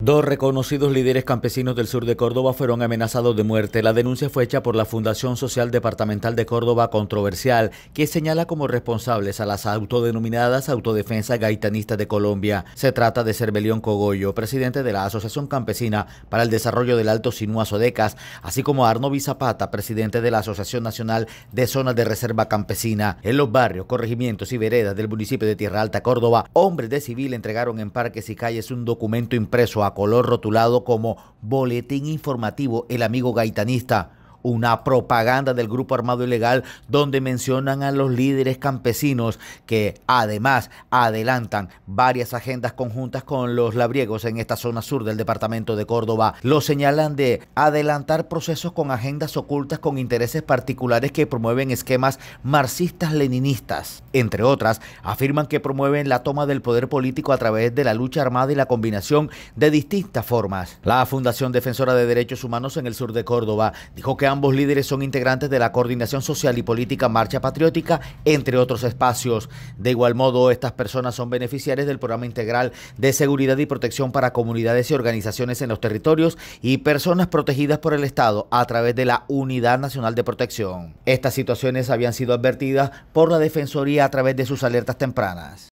Dos reconocidos líderes campesinos del sur de Córdoba fueron amenazados de muerte. La denuncia fue hecha por la Fundación Social Departamental de Córdoba Controversial, que señala como responsables a las autodenominadas Autodefensas Gaitanistas de Colombia. Se trata de Serbelión Cogollo, presidente de la Asociación Campesina para el Desarrollo del Alto de Cas, así como Arno Zapata, presidente de la Asociación Nacional de Zonas de Reserva Campesina. En los barrios, corregimientos y veredas del municipio de Tierra Alta, Córdoba, hombres de civil entregaron en parques y calles un documento impreso a a color rotulado como Boletín Informativo El Amigo Gaitanista una propaganda del grupo armado ilegal donde mencionan a los líderes campesinos que además adelantan varias agendas conjuntas con los labriegos en esta zona sur del departamento de Córdoba. Lo señalan de adelantar procesos con agendas ocultas con intereses particulares que promueven esquemas marxistas-leninistas. Entre otras, afirman que promueven la toma del poder político a través de la lucha armada y la combinación de distintas formas. La Fundación Defensora de Derechos Humanos en el sur de Córdoba dijo que ambos líderes son integrantes de la Coordinación Social y Política Marcha Patriótica, entre otros espacios. De igual modo, estas personas son beneficiarias del Programa Integral de Seguridad y Protección para Comunidades y Organizaciones en los Territorios y Personas Protegidas por el Estado a través de la Unidad Nacional de Protección. Estas situaciones habían sido advertidas por la Defensoría a través de sus alertas tempranas.